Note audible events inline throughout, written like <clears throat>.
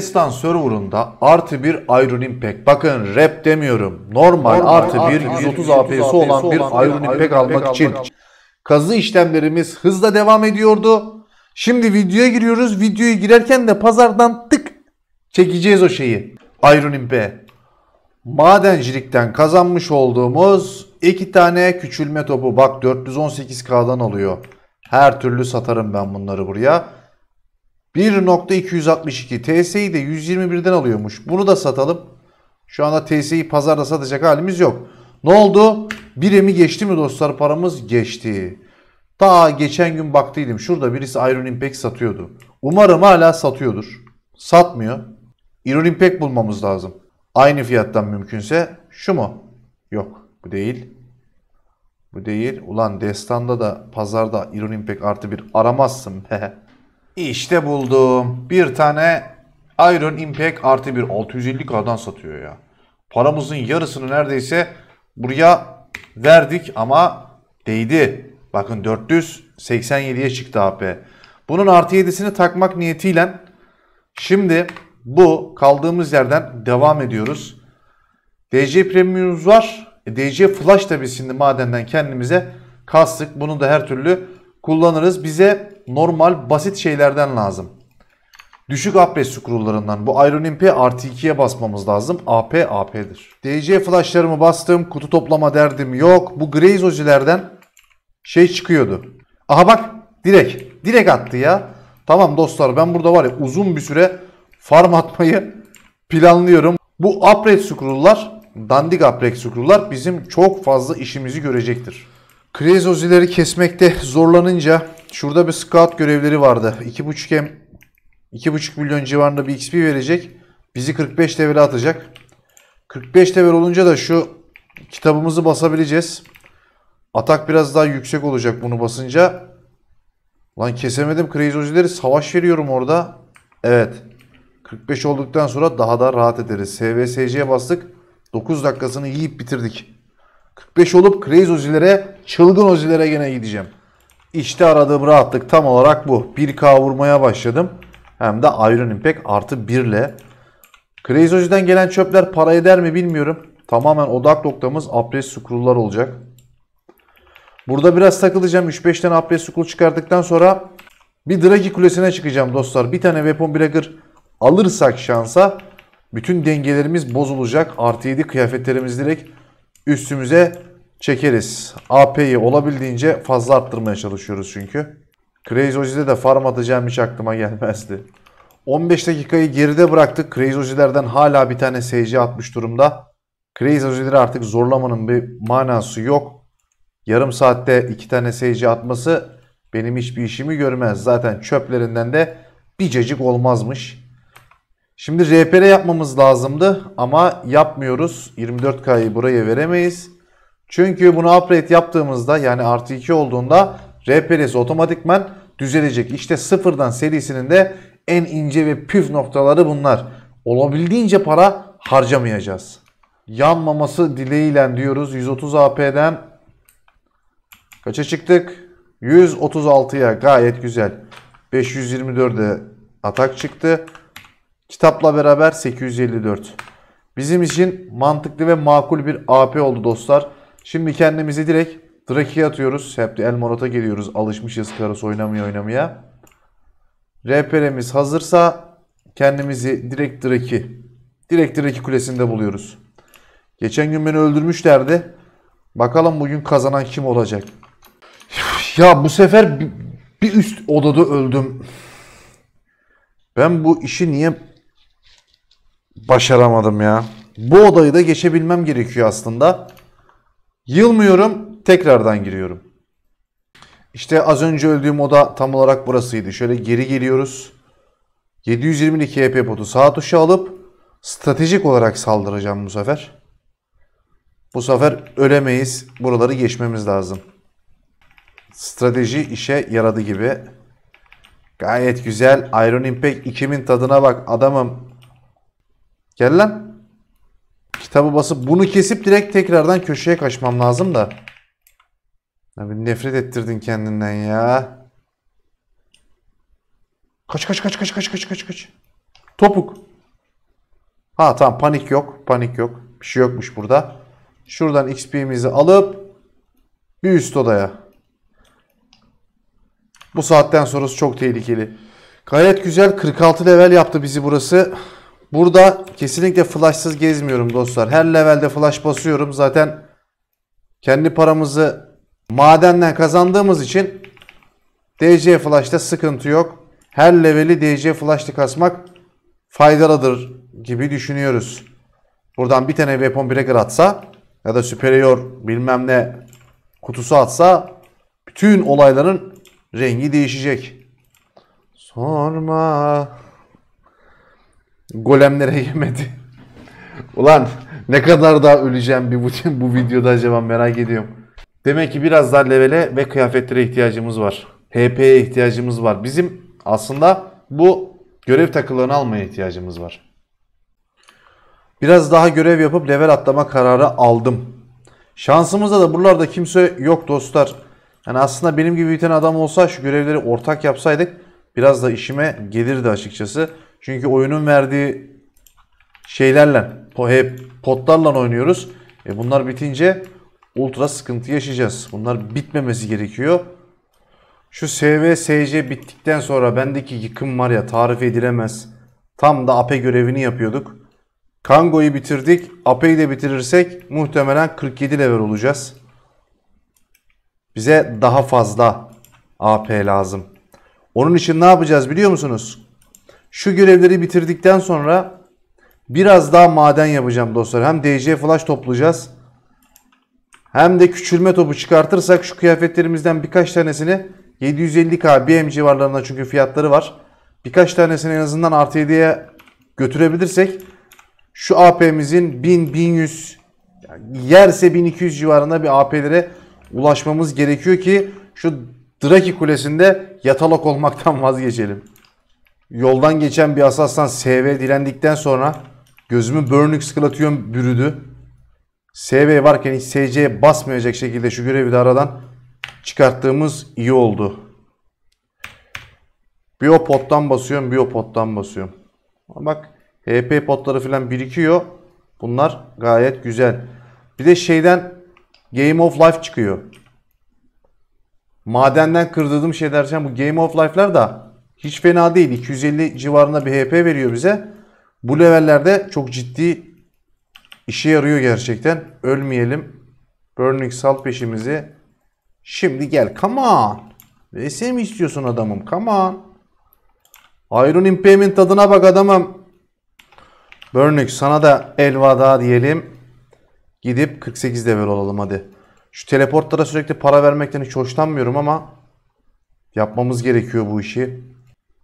Yunanistan serverında artı bir Iron Impact. Bakın rap demiyorum. Normal, Normal artı, artı bir 130, 130 APS'i olan, olan bir Iron, Iron Impact, almak için. Al Kazı işlemlerimiz hızla devam ediyordu. Şimdi videoya giriyoruz. Videoya girerken de pazardan tık çekeceğiz o şeyi. Iron Impact. Madencilikten kazanmış olduğumuz iki tane küçülme topu. Bak 418K'dan alıyor. Her türlü satarım ben bunları buraya. 1.262 TSE'yi de 121'den alıyormuş. Bunu da satalım. Şu anda TSE'yi pazarda satacak halimiz yok. Ne oldu? Birimi geçti mi dostlar paramız? Geçti. Ta geçen gün baktıydım. Şurada birisi Iron Impact satıyordu. Umarım hala satıyordur. Satmıyor. Iron Impact bulmamız lazım. Aynı fiyattan mümkünse. Şu mu? Yok. Bu değil. Bu değil. Ulan destanda da pazarda Iron Impact artı bir aramazsın <laughs> İşte buldum. Bir tane Iron Impact artı bir. 650 kadan satıyor ya. Paramızın yarısını neredeyse buraya verdik ama değdi. Bakın 487'ye çıktı AP. Bunun artı 7'sini takmak niyetiyle şimdi bu kaldığımız yerden devam ediyoruz. DC premiumuz var. E, DC Flash da biz şimdi madenden kendimize kastık. Bunu da her türlü kullanırız. Bize normal basit şeylerden lazım. Düşük AP scrolllarından bu Iron Imp'e artı 2'ye basmamız lazım. AP AP'dir. DC flashlarımı bastım. Kutu toplama derdim yok. Bu Grey Zozilerden şey çıkıyordu. Aha bak direkt. Direkt attı ya. Tamam dostlar ben burada var ya uzun bir süre farm atmayı planlıyorum. Bu upgrade scroll'lar, dandik upgrade scroll'lar bizim çok fazla işimizi görecektir. Krezozileri kesmekte zorlanınca şurada bir scout görevleri vardı. 2.5 M 2.5 milyon civarında bir XP verecek. Bizi 45 level atacak. 45 level olunca da şu kitabımızı basabileceğiz. Atak biraz daha yüksek olacak bunu basınca. Lan kesemedim Krezozileri. Savaş veriyorum orada. Evet. 45 olduktan sonra daha da rahat ederiz. SVSC'ye bastık. 9 dakikasını yiyip bitirdik. 45 olup Crazy Ozi'lere, çılgın Ozi'lere yine gideceğim. İşte aradığım rahatlık tam olarak bu. 1K vurmaya başladım. Hem de Iron Impact artı 1 ile. Crazy Ozi'den gelen çöpler para eder mi bilmiyorum. Tamamen odak noktamız Apres Scroll'lar olacak. Burada biraz takılacağım. 3-5 tane Apres Scroll çıkardıktan sonra bir Dragi Kulesi'ne çıkacağım dostlar. Bir tane Weapon Breaker alırsak şansa bütün dengelerimiz bozulacak. Artı 7 kıyafetlerimiz direkt üstümüze çekeriz. AP'yi olabildiğince fazla arttırmaya çalışıyoruz çünkü. Crazy Ozzy'de de farm atacağım hiç aklıma gelmezdi. 15 dakikayı geride bıraktık. Crazy Ozzy'lerden hala bir tane SC atmış durumda. Crazy Ozzy'leri artık zorlamanın bir manası yok. Yarım saatte iki tane SC atması benim hiçbir işimi görmez. Zaten çöplerinden de bir cacık olmazmış. Şimdi RPR yapmamız lazımdı ama yapmıyoruz. 24K'yı buraya veremeyiz. Çünkü bunu upgrade yaptığımızda yani artı 2 olduğunda RPR'si otomatikman düzelecek. İşte sıfırdan serisinin de en ince ve püf noktaları bunlar. Olabildiğince para harcamayacağız. Yanmaması dileğiyle diyoruz. 130 AP'den kaça çıktık? 136'ya gayet güzel. 524'e atak çıktı. Kitapla beraber 854. Bizim için mantıklı ve makul bir AP oldu dostlar. Şimdi kendimizi direkt Drake'ye atıyoruz. Hep de El Morat'a geliyoruz. Alışmışız Karas oynamaya oynamaya. RPR'miz hazırsa kendimizi direkt Draki. Direkt Draki kulesinde buluyoruz. Geçen gün beni öldürmüşlerdi. Bakalım bugün kazanan kim olacak? Ya bu sefer bir üst odada öldüm. Ben bu işi niye Başaramadım ya. Bu odayı da geçebilmem gerekiyor aslında. Yılmıyorum. Tekrardan giriyorum. İşte az önce öldüğüm oda tam olarak burasıydı. Şöyle geri geliyoruz. 722 HP e potu sağ tuşa alıp stratejik olarak saldıracağım bu sefer. Bu sefer ölemeyiz. Buraları geçmemiz lazım. Strateji işe yaradı gibi. Gayet güzel. Iron Impact 2000 tadına bak adamım. Gel lan. Kitabı basıp bunu kesip direkt tekrardan köşeye kaçmam lazım da. Abi nefret ettirdin kendinden ya. Kaç kaç kaç kaç kaç kaç kaç kaç. Topuk. Ha tamam panik yok. Panik yok. Bir şey yokmuş burada. Şuradan XP'mizi alıp bir üst odaya. Bu saatten sonrası çok tehlikeli. Gayet güzel 46 level yaptı bizi burası. Burada kesinlikle flashsız gezmiyorum dostlar. Her levelde flash basıyorum. Zaten kendi paramızı madenden kazandığımız için DC flash'ta sıkıntı yok. Her leveli DC flash'ta kasmak faydalıdır gibi düşünüyoruz. Buradan bir tane weapon breaker atsa ya da superior bilmem ne kutusu atsa bütün olayların rengi değişecek. Sorma. Golemlere yemedi. Ulan ne kadar daha öleceğim bir bu, bu videoda acaba merak ediyorum. Demek ki biraz daha levele ve kıyafetlere ihtiyacımız var. HP'ye ihtiyacımız var. Bizim aslında bu görev takılarını almaya ihtiyacımız var. Biraz daha görev yapıp level atlama kararı aldım. Şansımızda da buralarda kimse yok dostlar. Yani aslında benim gibi biten adam olsa şu görevleri ortak yapsaydık biraz da işime gelirdi açıkçası. Çünkü oyunun verdiği şeylerle, hep potlarla oynuyoruz. E bunlar bitince ultra sıkıntı yaşayacağız. Bunlar bitmemesi gerekiyor. Şu SVSC bittikten sonra bendeki yıkım var ya tarif edilemez. Tam da APE görevini yapıyorduk. Kango'yu bitirdik. APE'yi de bitirirsek muhtemelen 47 level olacağız. Bize daha fazla AP e lazım. Onun için ne yapacağız biliyor musunuz? Şu görevleri bitirdikten sonra biraz daha maden yapacağım dostlar. Hem DC flash toplayacağız. Hem de küçülme topu çıkartırsak şu kıyafetlerimizden birkaç tanesini 750k BM civarlarında çünkü fiyatları var. Birkaç tanesini en azından artı 7'ye götürebilirsek şu AP'mizin 1000-1100 yerse 1200 civarında bir AP'lere ulaşmamız gerekiyor ki şu Draki Kulesi'nde yatalak olmaktan <laughs> vazgeçelim. Yoldan geçen bir asastan SV dilendikten sonra gözümü Burnix Sklatyum bürüdü. SV varken hiç SC'ye basmayacak şekilde şu görevi de aradan çıkarttığımız iyi oldu. Bir o pottan basıyorum, bir o pottan basıyorum. Ama bak HP potları falan birikiyor. Bunlar gayet güzel. Bir de şeyden Game of Life çıkıyor. Madenden kırdırdığım şey derken bu Game of Life'lar da hiç fena değil. 250 civarında bir HP veriyor bize. Bu levellerde çok ciddi işe yarıyor gerçekten. Ölmeyelim. Burning Salt peşimizi. Şimdi gel. Come on. VS mi istiyorsun adamım? Come on. Iron Impalement tadına bak adamım. Burning sana da elvada diyelim. Gidip 48 level olalım hadi. Şu teleportlara sürekli para vermekten hiç hoşlanmıyorum ama yapmamız gerekiyor bu işi.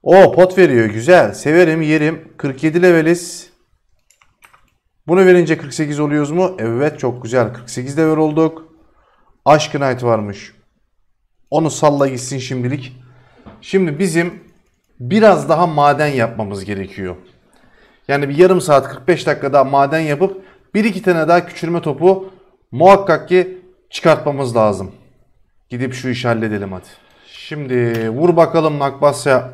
O pot veriyor. Güzel. Severim, yerim. 47 leveliz. Bunu verince 48 oluyoruz mu? Evet çok güzel. 48 level olduk. Aşk Knight varmış. Onu salla gitsin şimdilik. Şimdi bizim biraz daha maden yapmamız gerekiyor. Yani bir yarım saat 45 dakika daha maden yapıp bir iki tane daha küçülme topu muhakkak ki çıkartmamız lazım. Gidip şu işi halledelim hadi. Şimdi vur bakalım Nakbasya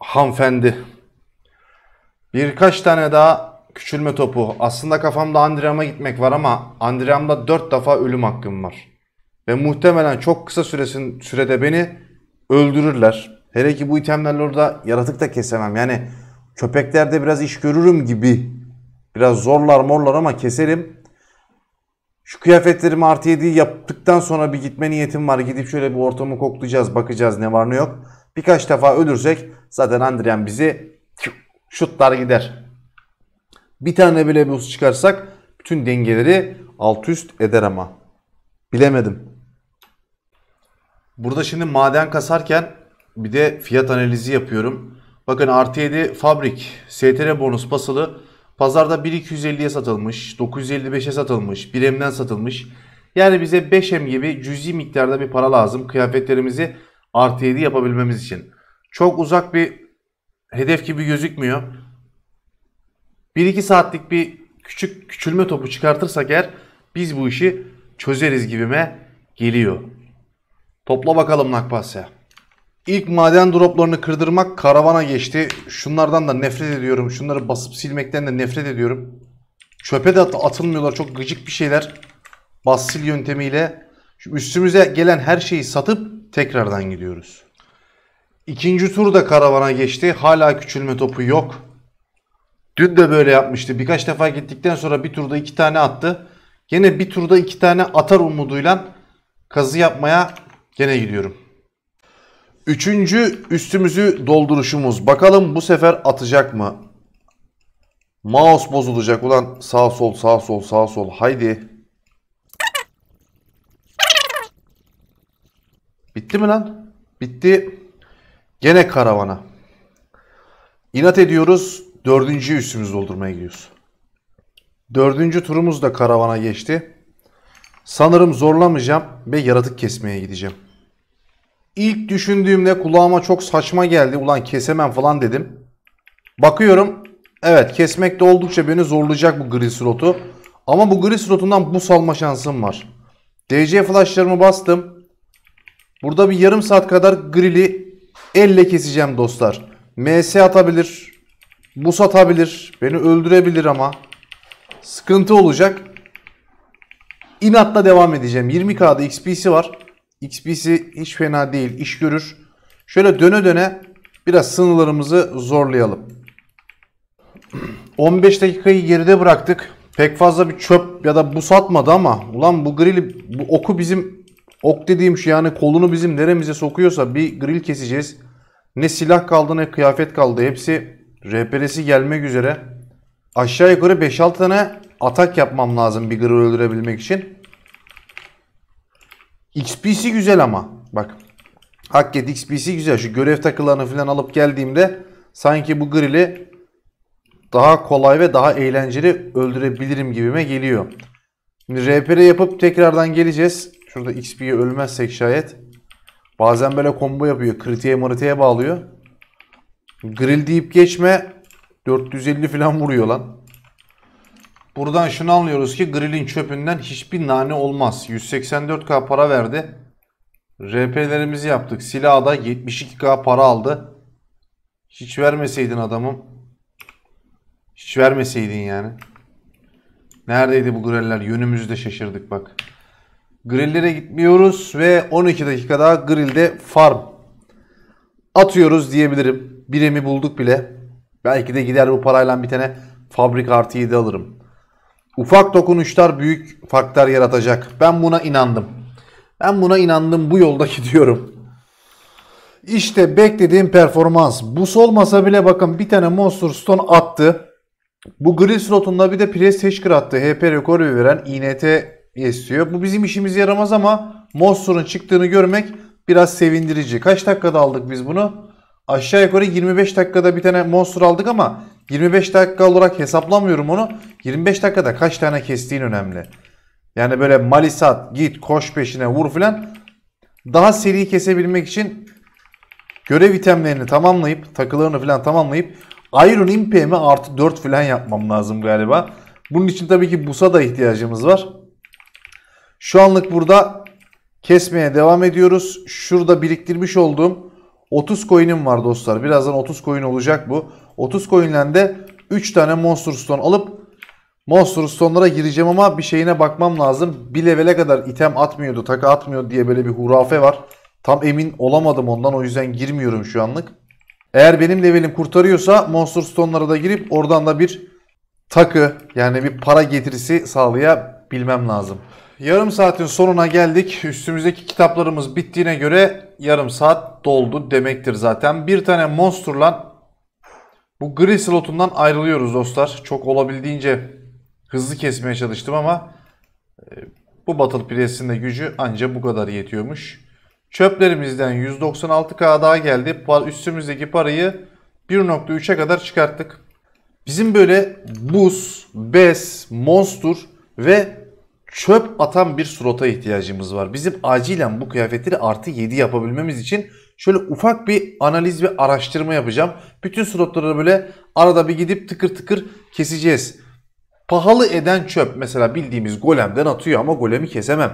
hanfendi. Birkaç tane daha küçülme topu. Aslında kafamda Andriam'a gitmek var ama Andriam'da 4 defa ölüm hakkım var. Ve muhtemelen çok kısa süresin, sürede beni öldürürler. Hele ki bu itemlerle orada yaratık da kesemem. Yani köpeklerde biraz iş görürüm gibi. Biraz zorlar morlar ama keserim. Şu kıyafetlerimi artı 7'yi yaptıktan sonra bir gitme niyetim var. Gidip şöyle bir ortamı koklayacağız, bakacağız ne var ne yok. Birkaç defa ölürsek zaten Andrian bizi şutlar gider. Bir tane bile buz çıkarsak bütün dengeleri alt üst eder ama. Bilemedim. Burada şimdi maden kasarken bir de fiyat analizi yapıyorum. Bakın artı 7 fabrik STR bonus basılı Pazarda 1.250'ye satılmış, 955'e satılmış, 1M'den satılmış. Yani bize 5M gibi cüzi miktarda bir para lazım kıyafetlerimizi artı 7 yapabilmemiz için. Çok uzak bir hedef gibi gözükmüyor. 1-2 saatlik bir küçük küçülme topu çıkartırsak eğer biz bu işi çözeriz gibime geliyor. Topla bakalım Nakbasya. İlk maden droplarını kırdırmak karavana geçti. Şunlardan da nefret ediyorum. Şunları basıp silmekten de nefret ediyorum. Çöpe de atılmıyorlar. Çok gıcık bir şeyler. Bas sil yöntemiyle. Şu üstümüze gelen her şeyi satıp tekrardan gidiyoruz. İkinci tur da karavana geçti. Hala küçülme topu yok. Dün de böyle yapmıştı. Birkaç defa gittikten sonra bir turda iki tane attı. Gene bir turda iki tane atar umuduyla kazı yapmaya gene gidiyorum. Üçüncü üstümüzü dolduruşumuz. Bakalım bu sefer atacak mı? Mouse bozulacak. Ulan sağ sol sağ sol sağ sol. Haydi. Bitti mi lan? Bitti. Gene karavana. İnat ediyoruz. Dördüncü üstümüzü doldurmaya gidiyoruz. Dördüncü turumuz da karavana geçti. Sanırım zorlamayacağım ve yaratık kesmeye gideceğim. İlk düşündüğümde kulağıma çok saçma geldi. Ulan kesemem falan dedim. Bakıyorum. Evet kesmekte oldukça beni zorlayacak bu gri slotu. Ama bu gri slotundan bu salma şansım var. DC flashlarımı bastım. Burada bir yarım saat kadar grili elle keseceğim dostlar. MS atabilir. Bu satabilir. Beni öldürebilir ama. Sıkıntı olacak. İnatla devam edeceğim. 20k'da XP'si var. XP'si hiç fena değil. iş görür. Şöyle döne döne biraz sınırlarımızı zorlayalım. 15 <clears throat> dakikayı geride bıraktık. Pek fazla bir çöp ya da bu satmadı ama ulan bu grili bu oku bizim ok dediğim şu şey, yani kolunu bizim neremize sokuyorsa bir grill keseceğiz. Ne silah kaldı ne kıyafet kaldı. Hepsi RPR'si gelmek üzere. Aşağı yukarı 5-6 tane atak yapmam lazım bir grill öldürebilmek için. XP'si güzel ama. Bak. Hakket XP'si güzel. Şu görev takılarını falan alıp geldiğimde sanki bu grili daha kolay ve daha eğlenceli öldürebilirim gibime geliyor. Şimdi RPR yapıp tekrardan geleceğiz. Şurada XP'ye ölmezsek şayet. Bazen böyle combo yapıyor. Kritiğe mıritiğe bağlıyor. Grill deyip geçme. 450 falan vuruyor lan. Buradan şunu anlıyoruz ki grillin çöpünden hiçbir nane olmaz. 184k para verdi. RP'lerimizi yaptık. Silah da 72k para aldı. Hiç vermeseydin adamım. Hiç vermeseydin yani. Neredeydi bu griller? Yönümüzü şaşırdık bak. Grillere gitmiyoruz ve 12 dakika daha grillde farm atıyoruz diyebilirim. Biremi bulduk bile. Belki de gider bu parayla bir tane fabrika artı 7 alırım. Ufak dokunuşlar büyük farklar yaratacak. Ben buna inandım. Ben buna inandım. Bu yolda <laughs> gidiyorum. İşte beklediğim performans. Bu olmasa bile bakın bir tane Monster Stone attı. Bu gri slotunda bir de Press Teşkir attı. HP rekoru veren INT istiyor. Bu bizim işimize yaramaz ama Monster'ın çıktığını görmek biraz sevindirici. Kaç dakikada aldık biz bunu? Aşağı yukarı 25 dakikada bir tane Monster aldık ama 25 dakika olarak hesaplamıyorum onu. 25 dakikada kaç tane kestiğin önemli. Yani böyle malisat, git, koş peşine, vur filan. Daha seri kesebilmek için görev itemlerini tamamlayıp, takılarını filan tamamlayıp Iron Impem'i artı 4 filan yapmam lazım galiba. Bunun için tabii ki busa da ihtiyacımız var. Şu anlık burada kesmeye devam ediyoruz. Şurada biriktirmiş olduğum 30 coin'im var dostlar. Birazdan 30 coin olacak bu. 30 coin'den de 3 tane Monster Stone alıp Monster Stone'lara gireceğim ama bir şeyine bakmam lazım. Bir levele kadar item atmıyordu, takı atmıyor diye böyle bir hurafe var. Tam emin olamadım ondan o yüzden girmiyorum şu anlık. Eğer benim levelim kurtarıyorsa Monster Stone'lara da girip oradan da bir takı yani bir para getirisi sağlayabilmem lazım. Yarım saatin sonuna geldik. Üstümüzdeki kitaplarımız bittiğine göre yarım saat doldu demektir zaten. Bir tane monsterla bu gri slotundan ayrılıyoruz dostlar. Çok olabildiğince hızlı kesmeye çalıştım ama e, bu Battle Press'in gücü ancak bu kadar yetiyormuş. Çöplerimizden 196k daha geldi. Üstümüzdeki parayı 1.3'e kadar çıkarttık. Bizim böyle buz, bes, monster ve çöp atan bir surata ihtiyacımız var. Bizim acilen bu kıyafetleri artı 7 yapabilmemiz için şöyle ufak bir analiz ve araştırma yapacağım. Bütün slotlara böyle arada bir gidip tıkır tıkır keseceğiz. Pahalı eden çöp mesela bildiğimiz golemden atıyor ama golemi kesemem.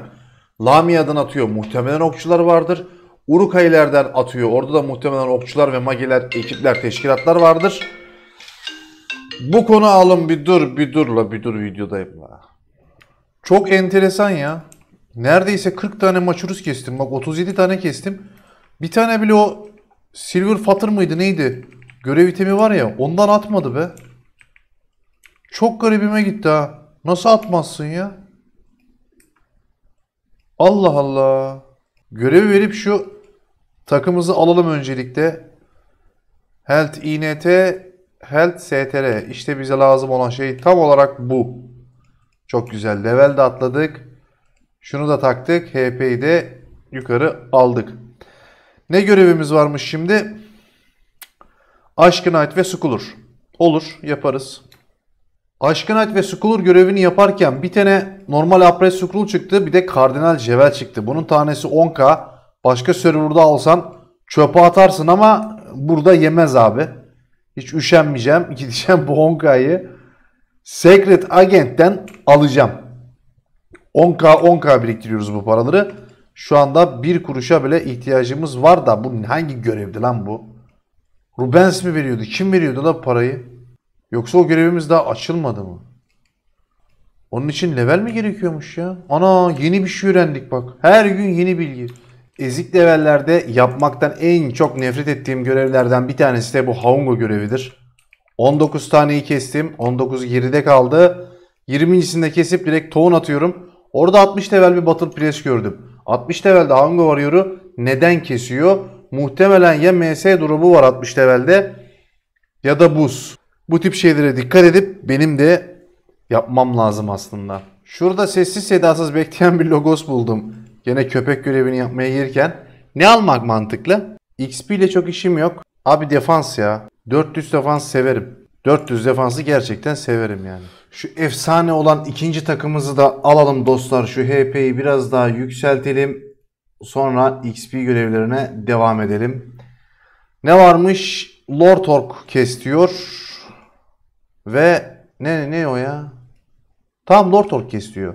Lamia'dan atıyor muhtemelen okçular vardır. Urukaylerden atıyor orada da muhtemelen okçular ve mageler, ekipler, teşkilatlar vardır. Bu konu alın bir dur bir durla bir dur videodayım. Ya. Çok enteresan ya. Neredeyse 40 tane maçuruz kestim. Bak 37 tane kestim. Bir tane bile o Silver Fatır mıydı neydi? Görev itemi var ya ondan atmadı be. Çok garibime gitti ha. Nasıl atmazsın ya? Allah Allah. Görevi verip şu takımızı alalım öncelikle. Health INT, Health STR. İşte bize lazım olan şey tam olarak bu. Çok güzel. Level de atladık. Şunu da taktık. HP'yi de yukarı aldık. Ne görevimiz varmış şimdi? Aşkın Knight ve Skulur. Olur yaparız. Aşkın Knight ve Skulur görevini yaparken bir tane normal Apres Skulur çıktı bir de Kardinal Cevel çıktı. Bunun tanesi 10k. Başka serverda alsan çöpe atarsın ama burada yemez abi. Hiç üşenmeyeceğim. <laughs> Gideceğim bu 10k'yı Secret Agent'ten alacağım. 10K 10K biriktiriyoruz bu paraları. Şu anda bir kuruşa bile ihtiyacımız var da bu hangi görevdi lan bu? Rubens mi veriyordu? Kim veriyordu da parayı? Yoksa o görevimiz daha açılmadı mı? Onun için level mi gerekiyormuş ya? Ana yeni bir şey öğrendik bak. Her gün yeni bilgi. Ezik levellerde yapmaktan en çok nefret ettiğim görevlerden bir tanesi de bu Haungo görevidir. 19 taneyi kestim. 19 geride kaldı. 20.sini de kesip direkt tohum atıyorum. Orada 60 level bir battle press gördüm. 60 levelde Hango Warrior'u neden kesiyor? Muhtemelen ya MS drop'u var 60 levelde ya da buz. Bu tip şeylere dikkat edip benim de yapmam lazım aslında. Şurada sessiz sedasız bekleyen bir logos buldum. Gene köpek görevini yapmaya girken. Ne almak mantıklı? XP ile çok işim yok. Abi defans ya. 400 defans severim. 400 defansı gerçekten severim yani. Şu efsane olan ikinci takımımızı da alalım dostlar. Şu HP'yi biraz daha yükseltelim. Sonra XP görevlerine devam edelim. Ne varmış? Lord Ork kesiyor. Ve ne ne o ya? Tam Lord Ork kesiyor.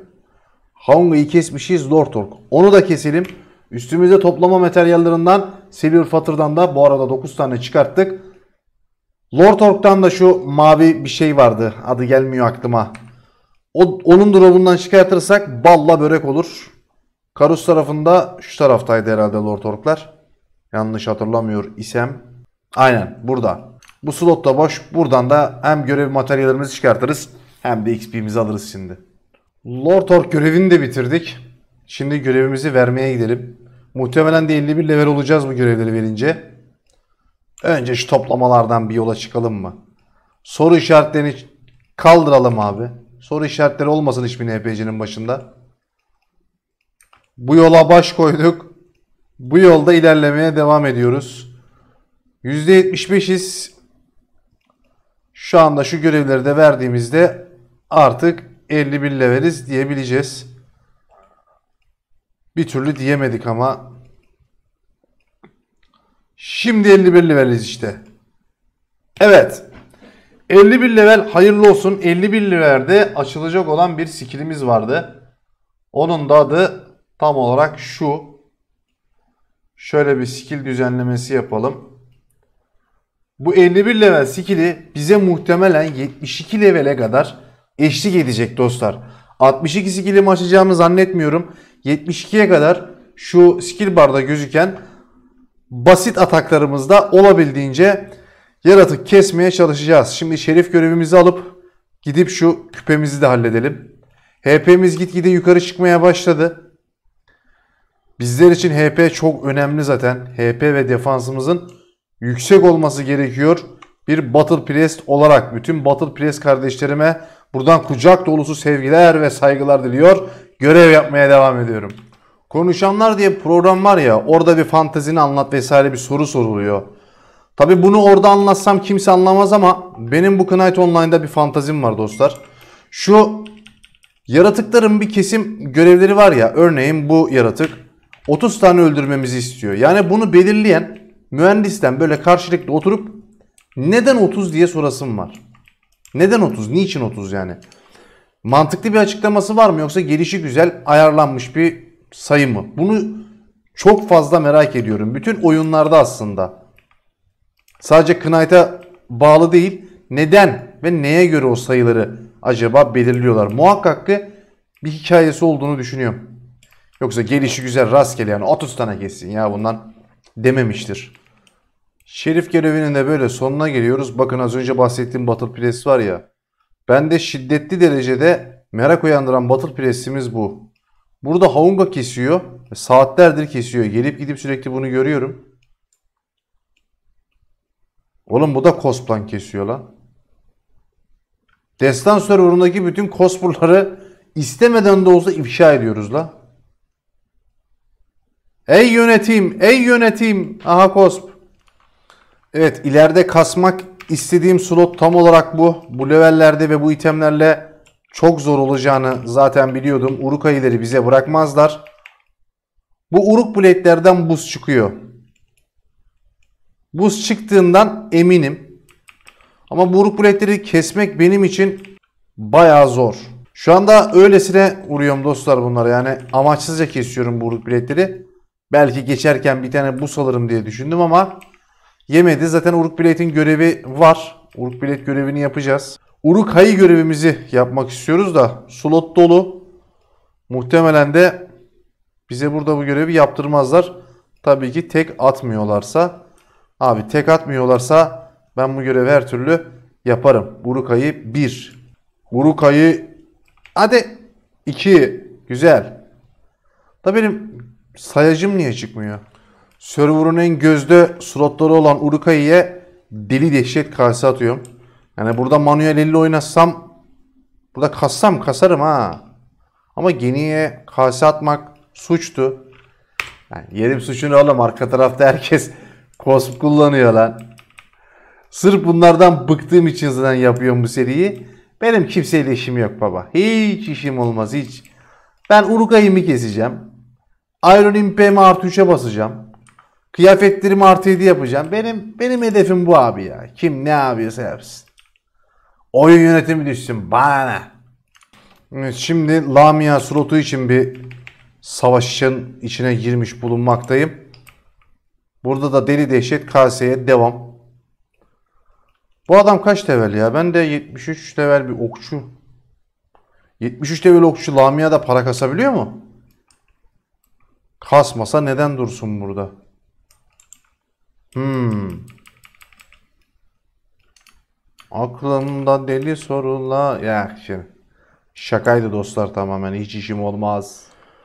Haung'u kesmişiz Lord Ork. Onu da keselim. Üstümüzde toplama materyallerinden Silver Fatır'dan da bu arada 9 tane çıkarttık. Lord Ork'tan da şu mavi bir şey vardı. Adı gelmiyor aklıma. O, onun drop'undan çıkartırsak balla börek olur. Karus tarafında şu taraftaydı herhalde Lord Ork'lar. Yanlış hatırlamıyor isem. Aynen burada. Bu slot da boş. Buradan da hem görev materyallerimizi çıkartırız hem de XP'mizi alırız şimdi. Lord Ork görevini de bitirdik. Şimdi görevimizi vermeye gidelim. Muhtemelen de 51 level olacağız bu görevleri verince. Önce şu toplamalardan bir yola çıkalım mı? Soru işaretlerini kaldıralım abi. Soru işaretleri olmasın hiçbir NPC'nin başında. Bu yola baş koyduk. Bu yolda ilerlemeye devam ediyoruz. %75'iz. Şu anda şu görevleri de verdiğimizde artık 51 leveliz diyebileceğiz. Bir türlü diyemedik ama Şimdi 51 leveliz işte. Evet. 51 level hayırlı olsun. 51 levelde açılacak olan bir skillimiz vardı. Onun da adı tam olarak şu. Şöyle bir skill düzenlemesi yapalım. Bu 51 level skill'i bize muhtemelen 72 levele kadar eşlik edecek dostlar. 62 skill'imi açacağımı zannetmiyorum. 72'ye kadar şu skill barda gözüken basit ataklarımızda olabildiğince yaratık kesmeye çalışacağız. Şimdi şerif görevimizi alıp gidip şu küpemizi de halledelim. HP'miz gitgide yukarı çıkmaya başladı. Bizler için HP çok önemli zaten. HP ve defansımızın yüksek olması gerekiyor. Bir Battle Priest olarak bütün Battle Priest kardeşlerime buradan kucak dolusu sevgiler ve saygılar diliyor. Görev yapmaya devam ediyorum. Konuşanlar diye program var ya orada bir fantezini anlat vesaire bir soru soruluyor. Tabi bunu orada anlatsam kimse anlamaz ama benim bu Knight Online'da bir fantazim var dostlar. Şu yaratıkların bir kesim görevleri var ya örneğin bu yaratık 30 tane öldürmemizi istiyor. Yani bunu belirleyen mühendisten böyle karşılıklı oturup neden 30 diye sorasım var. Neden 30? Niçin 30 yani? Mantıklı bir açıklaması var mı yoksa gelişi güzel ayarlanmış bir sayımı. Bunu çok fazla merak ediyorum. Bütün oyunlarda aslında. Sadece Knight'a bağlı değil. Neden ve neye göre o sayıları acaba belirliyorlar? Muhakkak ki bir hikayesi olduğunu düşünüyorum. Yoksa gelişi güzel rastgele yani 30 tane kessin ya bundan dememiştir. Şerif görevinin de böyle sonuna geliyoruz. Bakın az önce bahsettiğim Battle Press var ya. Bende şiddetli derecede merak uyandıran Battle Press'imiz bu. Burada Haunga kesiyor. Saatlerdir kesiyor. Gelip gidip sürekli bunu görüyorum. Oğlum bu da Kosplan kesiyor lan. Destan serverındaki bütün Kospurları istemeden de olsa ifşa ediyoruz la. Ey yönetim, ey yönetim. Aha Kosp. Evet ileride kasmak istediğim slot tam olarak bu. Bu levellerde ve bu itemlerle çok zor olacağını zaten biliyordum. Uruk ayıları bize bırakmazlar. Bu uruk biletlerden buz çıkıyor. Buz çıktığından eminim. Ama bu uruk biletleri kesmek benim için baya zor. Şu anda öylesine vuruyorum dostlar bunları. Yani amaçsızca kesiyorum bu uruk biletleri. Belki geçerken bir tane buz alırım diye düşündüm ama yemedi. Zaten uruk biletin görevi var. Uruk bilet görevini yapacağız. Uruk görevimizi yapmak istiyoruz da slot dolu. Muhtemelen de bize burada bu görevi yaptırmazlar. Tabii ki tek atmıyorlarsa. Abi tek atmıyorlarsa ben bu görevi her türlü yaparım. Uruk Hayı 1. Uruk hadi 2. Güzel. Da benim sayacım niye çıkmıyor? Server'ın en gözde slotları olan Uruk deli dehşet karşı atıyorum. Yani burada manuel elle oynasam burada kassam kasarım ha. Ama geniye kase atmak suçtu. Yani yerim suçunu alalım. Arka tarafta herkes <laughs> kosp kullanıyor lan. Sırf bunlardan bıktığım için zaten yapıyorum bu seriyi. Benim kimseyle işim yok baba. Hiç işim olmaz hiç. Ben mı keseceğim. Iron Impa'mi artı 3'e basacağım. Kıyafetlerimi artı 7 yapacağım. Benim benim hedefim bu abi ya. Kim ne yapıyorsa yapsın. Oyun yönetimi düşsün bana ne. Şimdi Lamia slotu için bir savaşın içine girmiş bulunmaktayım. Burada da deli dehşet kaseye devam. Bu adam kaç level ya? Ben de 73 level bir okçu. 73 level okçu Lamia da para kasabiliyor mu? Kasmasa neden dursun burada? Hmm. Aklımda deli sorular. Ya şimdi. Şakaydı dostlar tamamen. Hiç işim olmaz.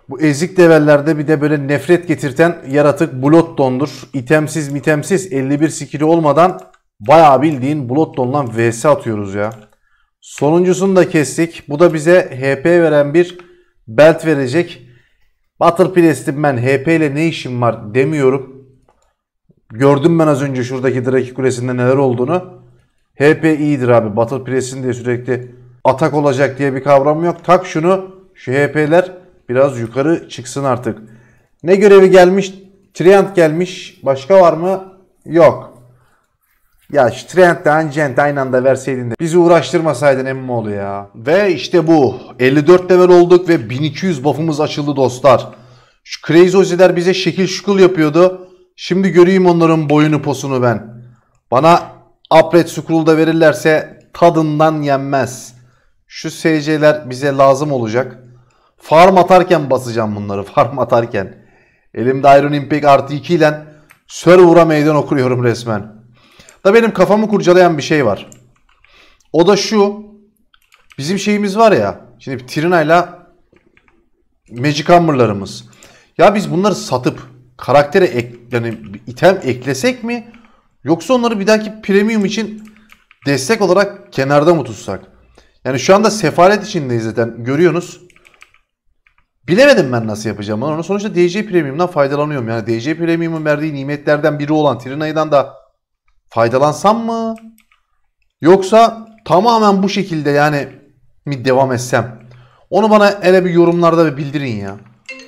Bu ezik devellerde bir de böyle nefret getirten yaratık Blotton'dur. İtemsiz mitemsiz 51 skili olmadan bayağı bildiğin Blotton'dan vs atıyoruz ya. Sonuncusunu da kestik. Bu da bize HP veren bir belt verecek. Battle Priest'im ben HP ile ne işim var demiyorum. Gördüm ben az önce şuradaki Draki Kulesi'nde neler olduğunu. HP iyidir abi. Battle Press'in diye sürekli atak olacak diye bir kavram yok. Tak şunu şu HP'ler biraz yukarı çıksın artık. Ne görevi gelmiş? Triant gelmiş. Başka var mı? Yok. Ya şu Trent de Ancient aynı anda verseydin de bizi uğraştırmasaydın Emmoğlu ya. Ve işte bu. 54 level olduk ve 1200 buff'ımız açıldı dostlar. Şu Crazy Ozi'ler bize şekil şukul yapıyordu. Şimdi göreyim onların boyunu posunu ben. Bana Apret Scroll'da verirlerse tadından yenmez. Şu SC'ler bize lazım olacak. Farm atarken basacağım bunları. <laughs> Farm atarken. Elimde Iron Impact artı 2 ile server'a meydan okuyorum resmen. Da benim kafamı kurcalayan bir şey var. O da şu. Bizim şeyimiz var ya. Şimdi Trina ile Magic Hammer'larımız. Ya biz bunları satıp karaktere ek, yani item eklesek mi? Yoksa onları bir dahaki premium için destek olarak kenarda mı tutsak? Yani şu anda sefalet içindeyiz zaten görüyorsunuz. Bilemedim ben nasıl yapacağım onu. Sonuçta DC Premium'dan faydalanıyorum. Yani DC Premium'un verdiği nimetlerden biri olan Trinay'dan da faydalansam mı? Yoksa tamamen bu şekilde yani mi devam etsem? Onu bana hele bir yorumlarda bir bildirin ya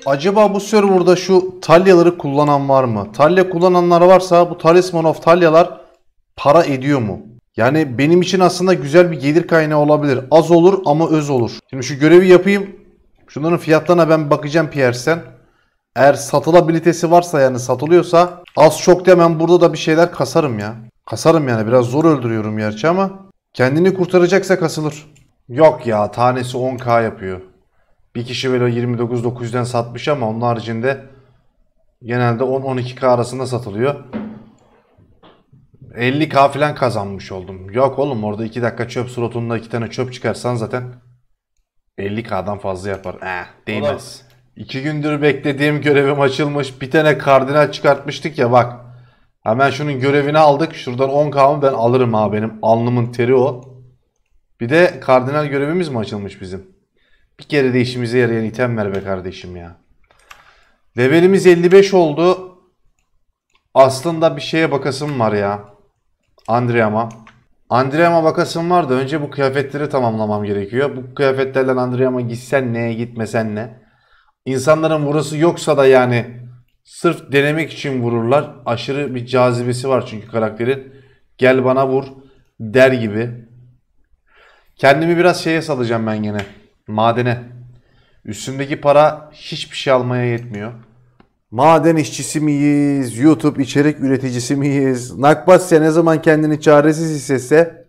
acaba bu serverda şu talyaları kullanan var mı? Talya kullananlar varsa bu talisman of talyalar para ediyor mu? Yani benim için aslında güzel bir gelir kaynağı olabilir. Az olur ama öz olur. Şimdi şu görevi yapayım. Şunların fiyatlarına ben bakacağım Pierce'den. Eğer satılabilitesi varsa yani satılıyorsa az çok demem burada da bir şeyler kasarım ya. Kasarım yani biraz zor öldürüyorum gerçi ama kendini kurtaracaksa kasılır. Yok ya tanesi 10k yapıyor. Bir kişi böyle 29.900'den satmış ama onun haricinde genelde 10-12K arasında satılıyor. 50K falan kazanmış oldum. Yok oğlum orada 2 dakika çöp slotunda 2 tane çöp çıkarsan zaten 50K'dan fazla yapar. Eh değmez. Oğlum. 2 gündür beklediğim görevim açılmış. Bir tane kardinal çıkartmıştık ya bak. Hemen şunun görevini aldık. Şuradan 10K'mı ben alırım ha benim. Alnımın teri o. Bir de kardinal görevimiz mi açılmış bizim? Bir kere de işimize yarayan item ver be kardeşim ya. Levelimiz 55 oldu. Aslında bir şeye bakasım var ya. Andriyama. Andriyama bakasım var da önce bu kıyafetleri tamamlamam gerekiyor. Bu kıyafetlerle Andriyama gitsen ne gitmesen ne. İnsanların vurası yoksa da yani sırf denemek için vururlar. Aşırı bir cazibesi var çünkü karakterin. Gel bana vur der gibi. Kendimi biraz şeye salacağım ben yine. Madene. Üstümdeki para hiçbir şey almaya yetmiyor. Maden işçisi miyiz? YouTube içerik üreticisi miyiz? Nakbasya ne zaman kendini çaresiz hissetse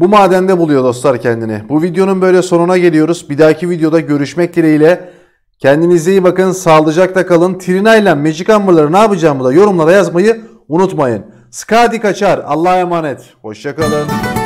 bu madende buluyor dostlar kendini. Bu videonun böyle sonuna geliyoruz. Bir dahaki videoda görüşmek dileğiyle. Kendinize iyi bakın. Sağlıcakla kalın. Trina ile Magic Amber'ları ne yapacağımı da yorumlara yazmayı unutmayın. Skadi kaçar. Allah'a emanet. Hoşçakalın.